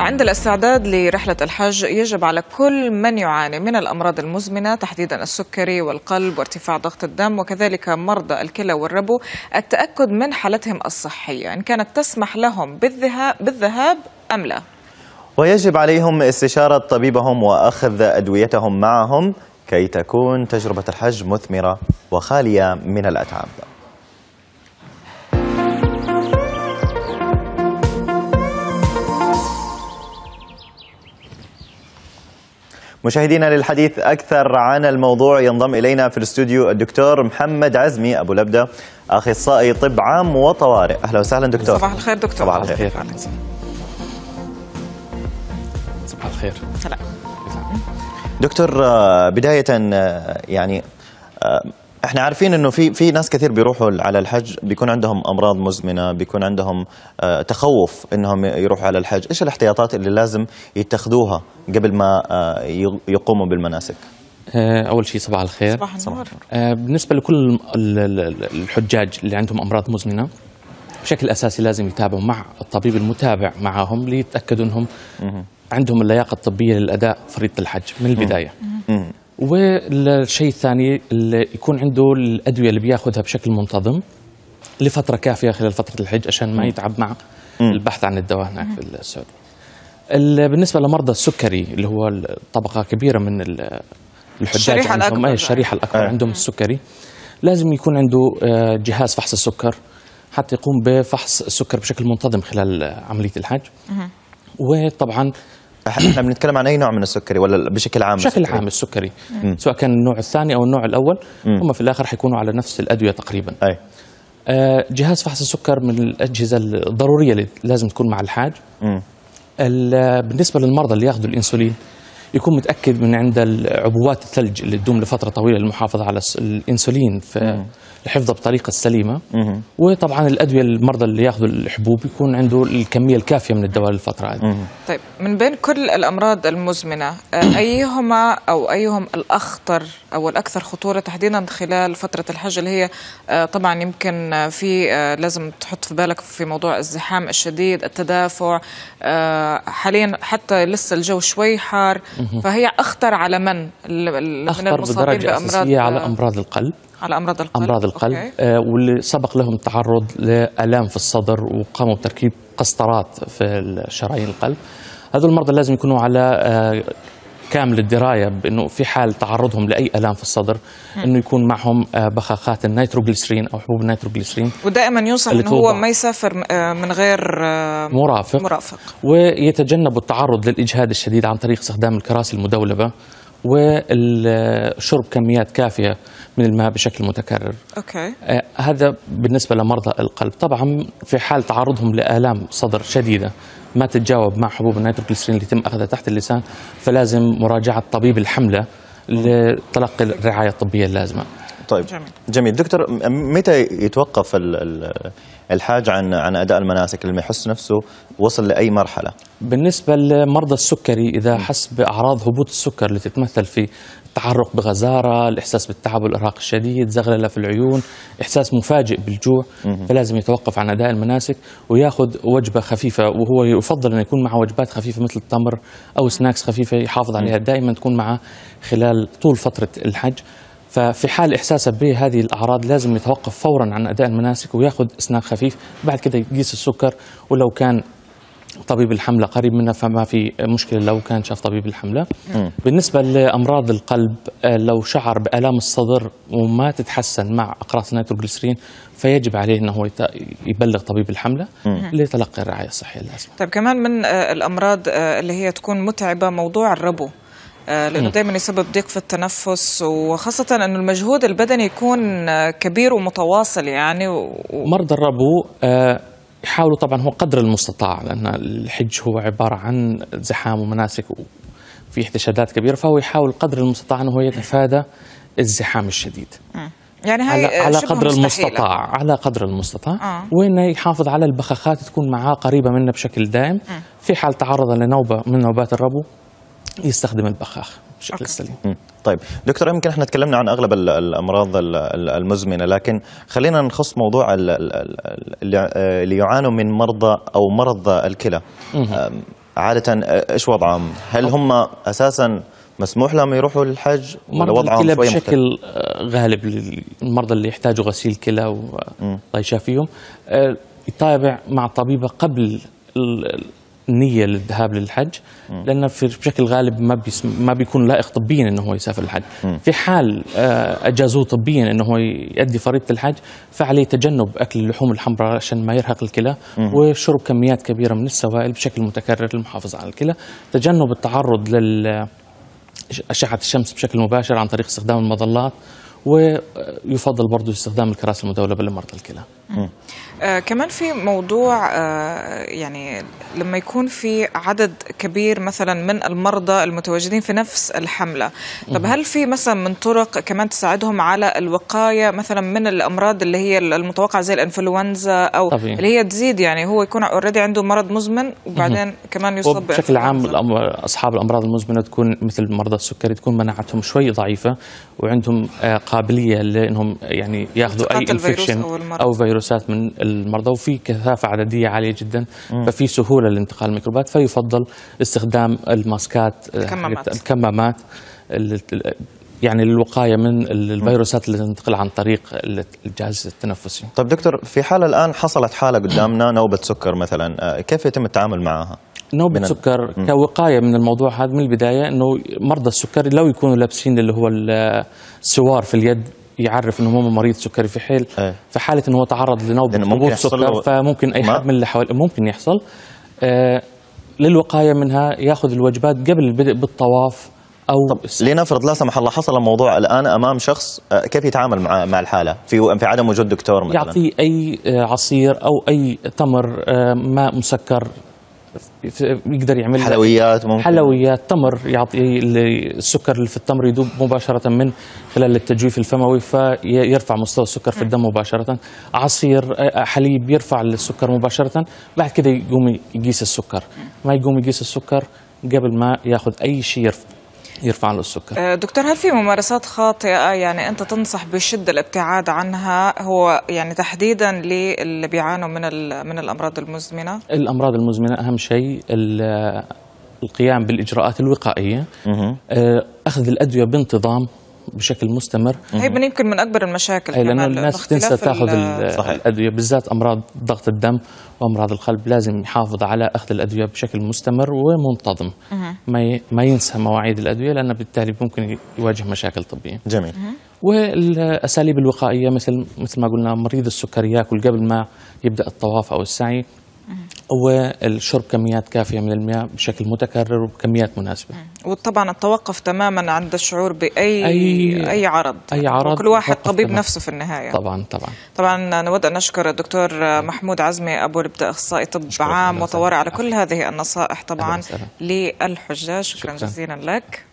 عند الاستعداد لرحلة الحج يجب على كل من يعاني من الأمراض المزمنة تحديدا السكري والقلب وارتفاع ضغط الدم وكذلك مرضى الكلى والربو التأكد من حالتهم الصحية إن كانت تسمح لهم بالذهاب, بالذهاب أم لا ويجب عليهم استشارة طبيبهم وأخذ أدويتهم معهم كي تكون تجربة الحج مثمرة وخالية من الأتعاب مشاهدينا للحديث أكثر عن الموضوع ينضم إلينا في الاستوديو الدكتور محمد عزمي أبو لبدة أخصائي طب عام وطوارئ أهلا وسهلا دكتور صباح الخير دكتور صباح الخير صباح الخير هلا دكتور آه، بداية آه، يعني آه، احنا عارفين انه في في ناس كثير بيروحوا على الحج بيكون عندهم امراض مزمنه بيكون عندهم آه تخوف انهم يروحوا على الحج ايش الاحتياطات اللي لازم يتخذوها قبل ما آه يقوموا بالمناسك آه، اول شيء صباح الخير صباح النور آه، بالنسبه لكل الحجاج اللي عندهم امراض مزمنه بشكل اساسي لازم يتابعوا مع الطبيب المتابع معهم ليتاكدوا انهم عندهم اللياقه الطبيه للاداء فريضه الحج من البدايه والشيء الثاني اللي يكون عنده الادويه اللي بياخذها بشكل منتظم لفتره كافيه خلال فتره الحج عشان ما يتعب مع البحث عن الدواء هناك في السعوديه. بالنسبه لمرضى السكري اللي هو طبقه كبيره من الحجاج الشريحه الاكبر اي يعني. الشريحه الاكبر آه. عندهم السكري لازم يكون عنده آه، جهاز فحص السكر حتى يقوم بفحص السكر بشكل منتظم خلال عمليه الحج. وطبعا احنا بنتكلم عن اي نوع من السكري ولا بشكل عام بشكل السكري؟ عام السكري مم. سواء كان النوع الثاني او النوع الاول مم. هم في الاخر حيكونوا على نفس الادويه تقريبا أي. آه جهاز فحص السكر من الاجهزه الضروريه اللي لازم تكون مع الحاج بالنسبه للمرضى اللي ياخذوا الانسولين يكون متاكد من عند عبوات الثلج اللي تدوم لفتره طويله للمحافظه على الانسولين في لحفظه بطريقه سليمه وطبعا الادويه المرضى اللي ياخذوا الحبوب يكون عنده الكميه الكافيه من الدواء للفتره هذه طيب من بين كل الامراض المزمنه آه، ايهما او ايهم الاخطر او الاكثر خطوره تحديدا خلال فتره الحج اللي هي آه، طبعا يمكن آه، في لازم تحط في بالك في موضوع الزحام الشديد التدافع حاليا حتى لسه الجو شوي حار فهي أخطر على من أخطر من بامراض أساسية على أمراض القلب على امراض القلب امراض القلب أوكي. آه واللي سبق لهم التعرض لالام في الصدر وقاموا بتركيب قسطرات في شرايين القلب هذول المرضى لازم يكونوا على آه، كامل الدرايه بانه في حال تعرضهم لاي الام في الصدر انه يكون معهم آه، بخاخات النيتروغليسرين او حبوب النيتروغليسرين ودائما ينصح انه هو ما يسافر آه، من غير آه، مرافق مرافق ويتجنب التعرض للاجهاد الشديد عن طريق استخدام الكراسي المدولبه وشرب كميات كافيه من الماء بشكل متكرر. اوكي. آه، هذا بالنسبه لمرضى القلب، طبعا في حال تعرضهم لالام صدر شديده ما تتجاوب مع حبوب النيتروجليسرين اللي يتم اخذها تحت اللسان فلازم مراجعه طبيب الحمله لتلقي الرعايه الطبيه اللازمه. طيب جميل, جميل. دكتور متى يتوقف الحاج عن عن اداء المناسك لما يحس نفسه وصل لاي مرحله؟ بالنسبه لمرضى السكري اذا حس باعراض هبوط السكر اللي تتمثل في التعرق بغزاره، الاحساس بالتعب والارهاق الشديد، زغلله في العيون، احساس مفاجئ بالجوع فلازم يتوقف عن اداء المناسك وياخذ وجبه خفيفه وهو يفضل انه يكون مع وجبات خفيفه مثل التمر او سناكس خفيفه يحافظ عليها دائما تكون معه خلال طول فتره الحج. ففي حال احساسه بهذه الاعراض لازم يتوقف فورا عن اداء المناسك وياخذ اسنان خفيف بعد كده يقيس السكر ولو كان طبيب الحمله قريب منه فما في مشكله لو كان شاف طبيب الحمله بالنسبه لامراض القلب آه، لو شعر بالام الصدر وما تتحسن مع اقراص النيتروجليسرين فيجب عليه انه هو يبلغ طبيب الحمله لتلقي الرعايه الصحيه اللازمه طيب كمان من آه، الامراض آه، اللي هي تكون متعبه موضوع الربو آه، لانه دائما يسبب ضيق في التنفس وخاصه انه المجهود البدني يكون آه، كبير ومتواصل يعني و... مرضى الربو آه، يحاولوا طبعا هو قدر المستطاع لان الحج هو عباره عن زحام ومناسك وفي احتشادات كبيره فهو يحاول قدر المستطاع انه هو يتفادى الزحام الشديد يعني هاي على, على قدر مستحيلة. المستطاع على قدر المستطاع آه. وانه يحافظ على البخاخات تكون معاه قريبه منه بشكل دائم آه. في حال تعرض لنوبه من نوبات الربو يستخدم البخاخ بشكل أوكي. سليم طيب دكتور يمكن احنا تكلمنا عن اغلب الامراض المزمنه لكن خلينا نخص موضوع آه، اللي يعانوا من مرضى او مرض الكلى عاده آه، ايش وضعهم هل هم اساسا مسموح لهم يروحوا للحج ولا وضعهم شوي بشكل آه، غالب للمرضى اللي يحتاجوا غسيل كلى وطيشه يشافيهم يتابع مع طبيبه قبل النيه للذهاب للحج لانه بشكل غالب ما ما بيكون لائق طبيا انه هو يسافر الحج في حال آه، اجازوه طبيا انه هو يؤدي فريضه الحج فعليه تجنب اكل اللحوم الحمراء عشان ما يرهق الكلى وشرب كميات كبيره من السوائل بشكل متكرر للمحافظه على الكلى تجنب التعرض لاشعه اشعه الشمس بشكل مباشر عن طريق استخدام المظلات ويفضل برضه استخدام الكراسي المدوله لمرضى الكلى آه كمان في موضوع آه يعني لما يكون في عدد كبير مثلا من المرضى المتواجدين في نفس الحمله طب هل في مثلا من طرق كمان تساعدهم على الوقايه مثلا من الامراض اللي هي المتوقعه زي الانفلونزا او طبيعي. اللي هي تزيد يعني هو يكون اوريدي عنده مرض مزمن وبعدين كمان يصاب بشكل عام اصحاب الامراض المزمنه تكون مثل مرضى السكري تكون مناعتهم شوي ضعيفه وعندهم آه، قابليه لانهم يعني ياخذوا اي انفكشن او فيروس الفيروسات من المرضى وفي كثافه عدديه عاليه جدا م. ففي سهوله لانتقال الميكروبات فيفضل استخدام الماسكات آه، الكمامات, الكمامات يعني للوقايه من الفيروسات اللي تنتقل عن طريق الجهاز التنفسي. طيب دكتور في حاله الان حصلت حاله قدامنا نوبه سكر مثلا، آه، كيف يتم التعامل معها؟ نوبة من سكر كوقاية من الموضوع هذا من البداية أنه مرضى السكر لو يكونوا لابسين اللي هو السوار آه، في اليد يعرف انه هو مريض سكري في حال إيه. في حاله انه هو تعرض لنوبه ممكن سكر فممكن اي حد من اللي حواليه ممكن يحصل آه للوقايه منها ياخذ الوجبات قبل البدء بالطواف او طب لنفرض لا سمح الله حصل الموضوع الان امام شخص آه، كيف يتعامل مع مع الحاله في في عدم وجود دكتور مثلا يعطيه اي آه، عصير او اي تمر آه، ماء مسكر يقدر يعمل حلويات ممكن حلويات تمر يعطي السكر اللي في التمر يذوب مباشره من خلال التجويف الفموي فيرفع مستوى السكر في الدم مباشره عصير حليب يرفع السكر مباشره بعد كده يقوم يقيس السكر ما يقوم يقيس السكر قبل ما ياخذ اي شيء يرفع له السكر آه، دكتور هل في ممارسات خاطئه يعني انت تنصح بشد الابتعاد عنها هو يعني تحديدا للي بيعانوا من من الامراض المزمنه الامراض المزمنه اهم شيء القيام بالاجراءات الوقائيه آه، اخذ الادويه بانتظام بشكل مستمر هي من يمكن من اكبر المشاكل هي لانه الناس تنسى تاخذ الادويه بالذات امراض ضغط الدم وامراض القلب لازم يحافظ على اخذ الادويه بشكل مستمر ومنتظم ما ما ينسى مواعيد الادويه لانه بالتالي ممكن يواجه مشاكل طبيه جميل والاساليب الوقائيه مثل مثل ما قلنا مريض السكري ياكل قبل ما يبدا الطواف او السعي والشرب كميات كافيه من المياه بشكل متكرر وبكميات مناسبه وطبعا التوقف تماما عند الشعور باي اي, أي عرض اي عرض كل واحد طبيب تمام. نفسه في النهايه طبعا طبعا طبعا نود ان نشكر الدكتور محمود عزمي ابو ربدا اخصائي طب عام وطوارئ على كل هذه النصائح طبعا للحجاج شكرا, شكرا جزيلا لك